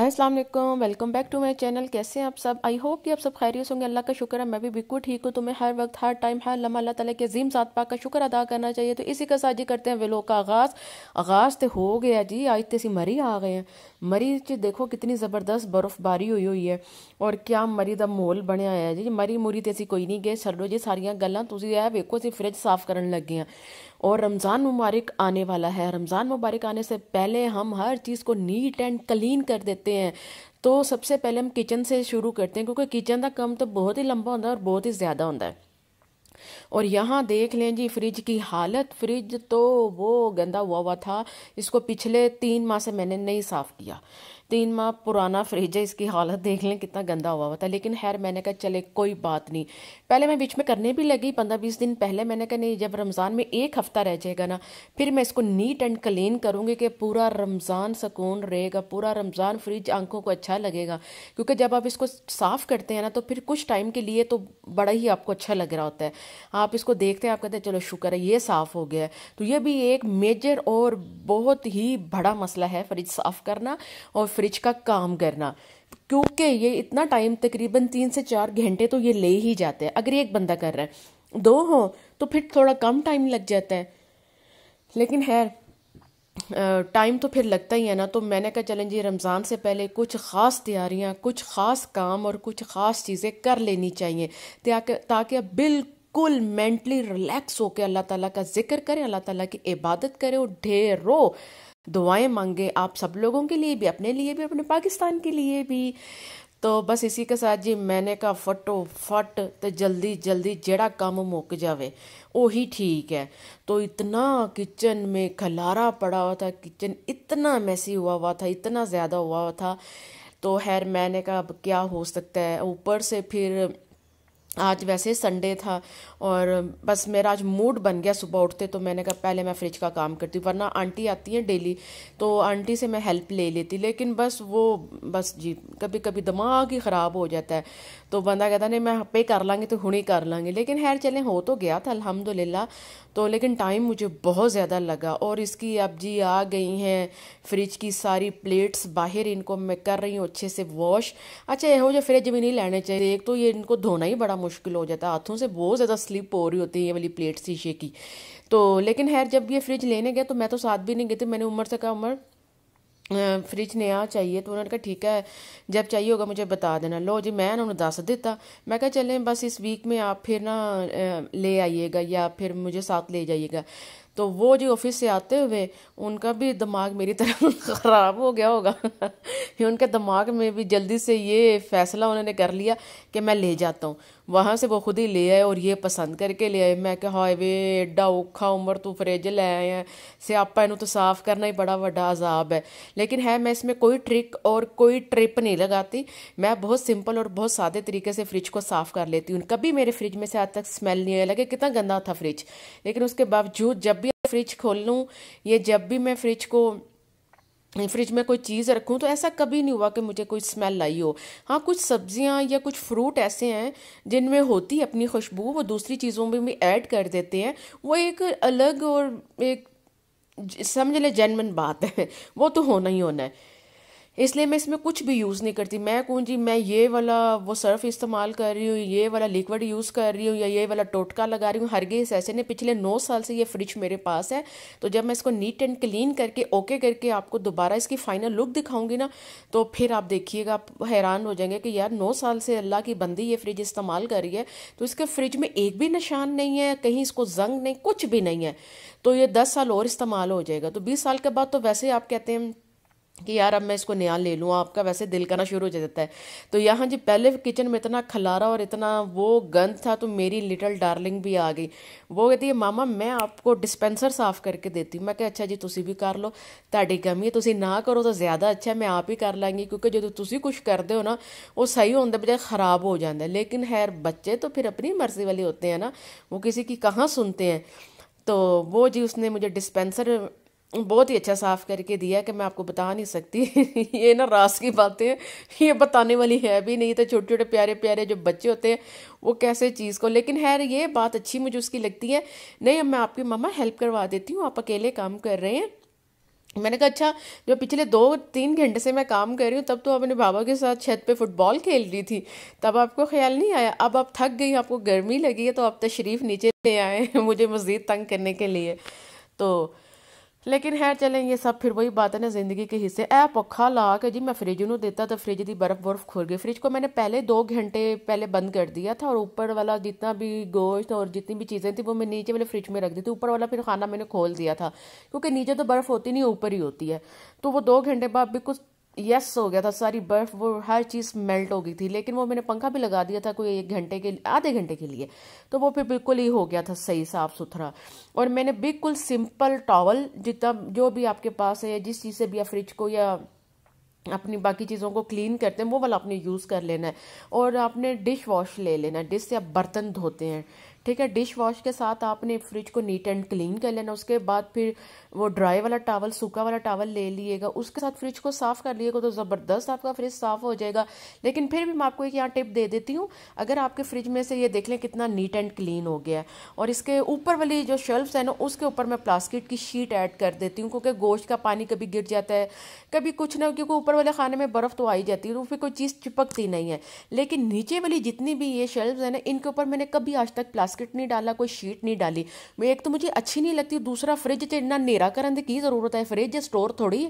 अस्सलाम वालेकुम welcome back to my channel कैसे हैं आप सब आई होप कि आप सब खैरियत होंगे अल्लाह का शुक्र है मैं भी बिल्कुल ठीक हूँ तुम्हें हर वक्त हर टाइम हर लम्हा अल्लाह ताला के जीम साथ पाक का शुक्र अदा करना चाहिए तो इसी का साझी करते हैं वे लोग का आगाज़ आगाज़ तो हो गया जी आज तो मरी आ गए हैं मरी च देखो कितनी ज़बरदस्त बर्फबारी हुई हुई है और क्या मरी का माहौल बनया है जी मरी मुरी तो असी कोई नहीं गए छो जी सारिया गल् तुम यह वेखो असं फ्रिज साफ कर लगे हाँ और रमज़ान मुबारक आने वाला है रमज़ान मुबारक आने से पहले हम हर चीज़ को नीट एंड क्लीन कर देते हैं तो सबसे पहले हम किचन से शुरू करते हैं क्योंकि किचन का कम तो बहुत ही लंबा होता है और बहुत ही ज़्यादा होता है और यहाँ देख लें जी फ्रिज की हालत फ्रिज तो वो गंदा हुआ हुआ था इसको पिछले तीन माह से मैंने नहीं साफ़ किया तीन माह पुराना फ्रिज है इसकी हालत देख लें कितना गंदा हुआ हुआ था लेकिन खैर मैंने कहा चले कोई बात नहीं पहले मैं बीच में करने भी लगी पंद्रह बीस दिन पहले मैंने कहा नहीं जब रमज़ान में एक हफ़्ता रह जाएगा ना फिर मैं इसको नीट एंड क्लीन करूँगी कि पूरा रमज़ान सुकून रहेगा पूरा रमज़ान फ्रिज आंखों को अच्छा लगेगा क्योंकि जब आप इसको साफ़ करते हैं ना तो फिर कुछ टाइम के लिए तो बड़ा ही आपको अच्छा लग रहा होता है आप इसको देखते हैं आप कहते हैं चलो शुक्र है ये साफ़ हो गया है तो ये भी एक मेजर और बहुत ही बड़ा मसला है फ्रिज साफ़ करना और फ्रिज का काम करना क्योंकि ये इतना टाइम तकरीबन तीन से चार घंटे तो ये ले ही जाते हैं अगर एक बंदा कर रहा है दो हो तो फिर थोड़ा कम टाइम लग जाता है लेकिन है टाइम तो फिर लगता ही है ना तो मैंने कहा चलें जी रमज़ान से पहले कुछ ख़ास तैयारियां कुछ ख़ास काम और कुछ ख़ास चीज़ें कर लेनी चाहिए ताकि ताकि बिल्कुल बिल्कुल मेंटली रिलैक्स होकर अल्लाह ताला का जिक्र करें अल्लाह ताला की इबादत करें और ढेरों दुआएं मांगे आप सब लोगों के लिए भी अपने लिए भी अपने पाकिस्तान के लिए भी तो बस इसी के साथ जी मैंने कहा फटो फट तो जल्दी जल्दी जड़ा काम मुक जावे वो ही ठीक है तो इतना किचन में खलारा पड़ा हुआ था किचन इतना मैसी हुआ हुआ था इतना ज़्यादा हुआ हुआ था तो खैर मैंने कहा अब क्या हो सकता है ऊपर से फिर आज वैसे संडे था और बस मेरा आज मूड बन गया सुबह उठते तो मैंने कहा पहले मैं फ्रिज का काम करती हूँ वरना आंटी आती हैं डेली तो आंटी से मैं हेल्प ले लेती लेकिन बस वो बस जी कभी कभी दिमाग ही ख़राब हो जाता है तो बंदा कहता नहीं मैं पे कर लाँगी तो हुई कर लाँगी लेकिन खैर चलें हो तो गया था अलहमद तो लेकिन टाइम मुझे बहुत ज़्यादा लगा और इसकी अब जी आ गई हैं फ्रिज की सारी प्लेट्स बाहर इनको मैं कर रही हूँ अच्छे से वॉश अच्छा हो जो फ्रिज भी नहीं लेने चाहिए एक तो ये इनको धोना ही बड़ा मुश्किल हो जाता है हाथों से बहुत ज़्यादा स्लिप हो रही होती है ये वाली प्लेट शीशे की तो लेकिन खैर जब ये फ्रिज लेने गए तो मैं तो साथ भी नहीं गई थी मैंने उम्र से कहा उम्र फ्रिज नया चाहिए तो उन्होंने कहा ठीक है जब चाहिए होगा मुझे बता देना लो जी मैं उन्होंने दस दिता मैं कहा चलें बस इस वीक में आप फिर ना ले आइएगा या फिर मुझे साथ ले जाइएगा तो वो जी ऑफिस से आते हुए उनका भी दिमाग मेरी तरह ख़राब हो गया होगा उनके दिमाग में भी जल्दी से ये फ़ैसला उन्होंने कर लिया कि मैं ले जाता हूँ वहाँ से वो खुद ही ले आए और ये पसंद करके ले आए मैं कहा हाय वे एड्डा औखा उम्र तू फ्रिज ले आए हैं स्यापा इनू तो साफ़ करना ही बड़ा वाडा अजाब है लेकिन है मैं इसमें कोई ट्रिक और कोई ट्रिप नहीं लगाती मैं बहुत सिंपल और बहुत सादे तरीके से फ्रिज को साफ़ कर लेती हूँ कभी मेरे फ्रिज में से आज तक स्मेल नहीं आया लगे कितना गंदा था फ्रिज लेकिन उसके बावजूद जब फ्रिज खोल लूँ या जब भी मैं फ्रिज को फ्रिज में कोई चीज़ रखूँ तो ऐसा कभी नहीं हुआ कि मुझे कोई स्मेल आई हो हाँ कुछ सब्जियाँ या कुछ फ्रूट ऐसे हैं जिनमें होती अपनी खुशबू वो दूसरी चीज़ों में भी ऐड कर देते हैं वो एक अलग और एक समझ ले जेनवन बात है वो तो होना ही होना है इसलिए मैं इसमें कुछ भी यूज़ नहीं करती मैं कहूँ जी मैं ये वाला वो सर्फ़ इस्तेमाल कर रही हूँ ये वाला लिक्विड यूज़ कर रही हूँ या ये वाला टोटका लगा रही हूँ हर गेस ऐसे नहीं पिछले नौ साल से ये फ्रिज मेरे पास है तो जब मैं इसको नीट एंड क्लीन करके ओके करके आपको दोबारा इसकी फ़ाइनल लुक दिखाऊंगी ना तो फिर आप देखिएगा आप हैरान हो जाएंगे कि यार नौ साल से अल्लाह की बंदी ये फ्रिज इस्तेमाल कर रही है तो इसके फ्रिज में एक भी निशान नहीं है कहीं इसको जंग नहीं कुछ भी नहीं है तो ये दस साल और इस्तेमाल हो जाएगा तो बीस साल के बाद तो वैसे ही आप कहते हैं कि यार अब मैं इसको नया ले लूँ आपका वैसे दिल करना शुरू हो जाता है तो यहाँ जी पहले किचन में इतना खलारा और इतना वो गंद था तो मेरी लिटल डार्लिंग भी आ गई वो कहती है मामा मैं आपको डिस्पेंसर साफ करके देती हूँ मैं क्या अच्छा जी तुम भी कर लो ताड़ी कमी है तुम ना करो तो ज़्यादा अच्छा मैं आप ही कर ਲਾਂਗੀ क्योंकि जो तुम कुछ कर ਹੋ ना वो सही होने बजाय ख़राब हो जाता है लेकिन ਖੈਰ बच्चे तो फिर अपनी मर्जी वाले होते हैं ना वो किसी की कहाँ सुनते हैं तो वो जी उसने मुझे डिस्पेंसर बहुत ही अच्छा साफ करके दिया कि मैं आपको बता नहीं सकती ये ना रास की बातें ये बताने वाली है भी नहीं तो छोटे छोटे प्यारे प्यारे जो बच्चे होते हैं वो कैसे चीज़ को लेकिन खैर ये बात अच्छी मुझे उसकी लगती है नहीं अब मैं आपकी मम्मा हेल्प करवा देती हूँ आप अकेले काम कर रहे हैं मैंने कहा अच्छा जो पिछले दो तीन घंटे से मैं काम कर रही हूँ तब तो अपने बाबा के साथ छत पे फुटबॉल खेल रही थी तब आपको ख्याल नहीं आया अब आप थक गई आपको गर्मी लगी है तो आप तशरीफ़ नीचे ले आए मुझे मज़ीद तंग करने के लिए तो लेकिन है चलें ये सब फिर वही बात है ना जिंदगी के हिस्से ऐ पखा ला के जी मैं फ्रिज नू देता तो फ्रिज की बर्फ बर्फ खोल गई फ्रिज को मैंने पहले दो घंटे पहले बंद कर दिया था और ऊपर वाला जितना भी गोश्त और जितनी भी चीज़ें थी वो मैं नीचे वाले फ्रिज में रख दी थी ऊपर वाला फिर खाना मैंने खोल दिया था क्योंकि नीचे तो बर्फ़ होती नहीं ऊपर ही होती है तो वो दो घंटे बाद भी कुछ यस हो गया था सारी बर्फ़ वो हर चीज़ मेल्ट हो गई थी लेकिन वो मैंने पंखा भी लगा दिया था कोई एक घंटे के आधे घंटे के लिए तो वो फिर बिल्कुल ही हो गया था सही साफ़ सुथरा और मैंने बिल्कुल सिंपल टॉवल जितना जो भी आपके पास है जिस चीज़ से भी आप फ्रिज को या अपनी बाकी चीज़ों को क्लीन करते हैं वो वाला आपने यूज़ कर लेना है और आपने डिश वॉश ले लेना है डिश से आप बर्तन धोते हैं ठीक है डिश वॉश के साथ आपने फ्रिज को नीट एंड क्लीन कर लेना उसके बाद फिर वो ड्राई वाला टावल सूखा वाला टावल ले लीजिएगा उसके साथ फ्रिज को साफ़ कर लीजिएगा तो ज़बरदस्त आपका फ्रिज साफ़ हो जाएगा लेकिन फिर भी मैं आपको एक यहाँ टिप दे देती हूँ अगर आपके फ्रिज में से ये देख लें कितना नीट एंड क्लीन हो गया है और इसके ऊपर वाली जो शेल्फ्स है ना उसके ऊपर मैं प्लास्टिक की शीट ऐड कर देती हूँ क्योंकि गोश्त का पानी कभी गिर जाता है कभी कुछ ना क्योंकि ऊपर वाले खाने में बर्फ़ तो आई जाती है तो फिर कोई चीज़ चिपकती नहीं है लेकिन नीचे वाली जितनी भी ये शेल्फ है ना इनके ऊपर मैंने कभी आज तक बास्केट नहीं डाला कोई शीट नहीं डाली मैं एक तो मुझे अच्छी नहीं लगती दूसरा फ्रिज ਤੇ इन्ना नेरा करने की की ज़रूरत है फ्रिज स्टोर थोड़ी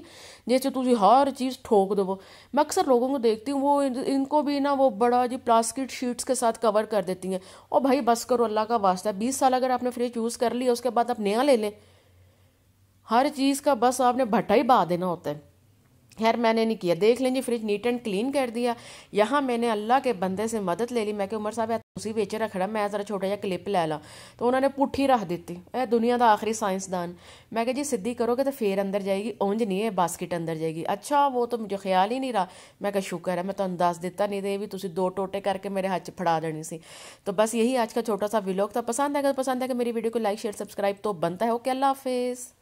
जैसे तुम हर चीज़ ठोक दो मैं अक्सर लोगों को देखती हूँ वो इनको भी ना वो बड़ा जी प्लास्टिक शीट्स के साथ कवर कर देती हैं और भाई बस करो अल्लाह का वास्ता बीस साल अगर आपने फ्रिज यूज़ कर लिया उसके बाद आप नया ले लें हर चीज़ का बस आपने भट्टा ही बहा देना होता है खैर मैंने नहीं किया देख लें जी फ्रिज नीट एंड क्लीन कर दिया यहाँ मैंने अल्लाह के बंदे से मदद ले ली मैं कि उमर साहब उसी बेचे रख रहा मैं जरा छोटा जहा क्लिप ले ला तो उन्होंने पुठी रख दी ए दुनिया का आखिरी साइंसदान मैं क्या जी सीधी करोगे तो फिर अंदर जाएगी उंज नहीं है बास्किट अंदर जाएगी अच्छा वो तो मुझे ख्याल ही नहीं रहा मैं क्या शुक्र है मैं तुम दस दिता नहीं तो ये भी दो टोटे करके मेरे हाथ फड़ा देनी सी तो बस यही आज का छोटा सा विलोक था पसंद है अगर पसंद है कि मेरी वीडियो को लाइक शेयर सब्सक्राइब तो बनता है ओके अल्लाह हाफिज़